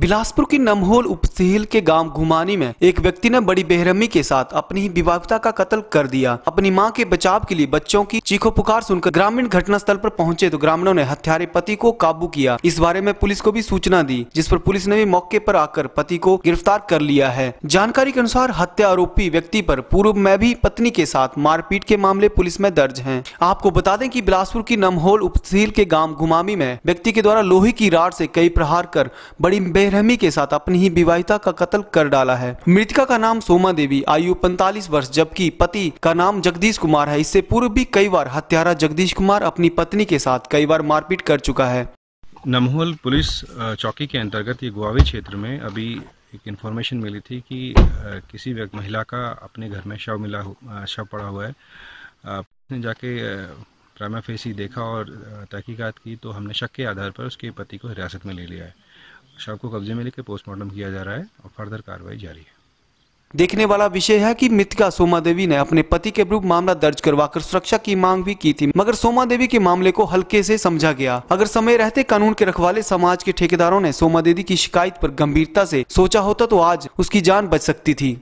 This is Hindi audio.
बिलासपुर की नमहोल उपतहल के गांव घुमानी में एक व्यक्ति ने बड़ी बेहरमी के साथ अपनी ही विवाहिता का कत्ल कर दिया अपनी मां के बचाव के लिए बच्चों की चीखो पुकार सुनकर ग्रामीण घटनास्थल पर पहुंचे तो ग्रामीणों ने हत्यारे पति को काबू किया इस बारे में पुलिस को भी सूचना दी जिस पर पुलिस ने भी मौके पर आकर पति को गिरफ्तार कर लिया है जानकारी के अनुसार हत्या आरोपी व्यक्ति पर पूर्व में भी पत्नी के साथ मारपीट के मामले पुलिस में दर्ज है आपको बता दें की बिलासपुर की नमहोल उपतहल के गाँव घुमामी में व्यक्ति के द्वारा लोहे की राड ऐसी कई प्रहार कर बड़ी बेरहमी के साथ अपनी ही विवाहिता का कत्ल कर डाला है मृतका का नाम सोमा देवी आयु 45 वर्ष जबकि पति का नाम जगदीश कुमार है इससे पूर्व भी कई बार हत्यारा जगदीश कुमार अपनी पत्नी के साथ कई बार मारपीट कर चुका है नमहल पुलिस चौकी के अंतर्गत ये गुआवी क्षेत्र में अभी एक इन्फॉर्मेशन मिली थी कि किसी व्यक्ति महिला का अपने घर में शव मिला शव पड़ा हुआ है उसने जाके प्रामा फेसी देखा और तहकीकात की तो हमने शक के आधार पर उसके पति को हिरासत में ले लिया है शव को कब्जे में लेकर पोस्टमार्टम किया जा रहा है और फर्दर कार्रवाई जारी है देखने वाला विषय है कि मृतका सोमा देवी ने अपने पति के विरुद्ध मामला दर्ज करवाकर सुरक्षा की मांग भी की थी मगर सोमा देवी के मामले को हल्के से समझा गया अगर समय रहते कानून के रखवाले समाज के ठेकेदारों ने सोमा देवी की शिकायत पर गंभीरता से सोचा होता तो आज उसकी जान बच सकती थी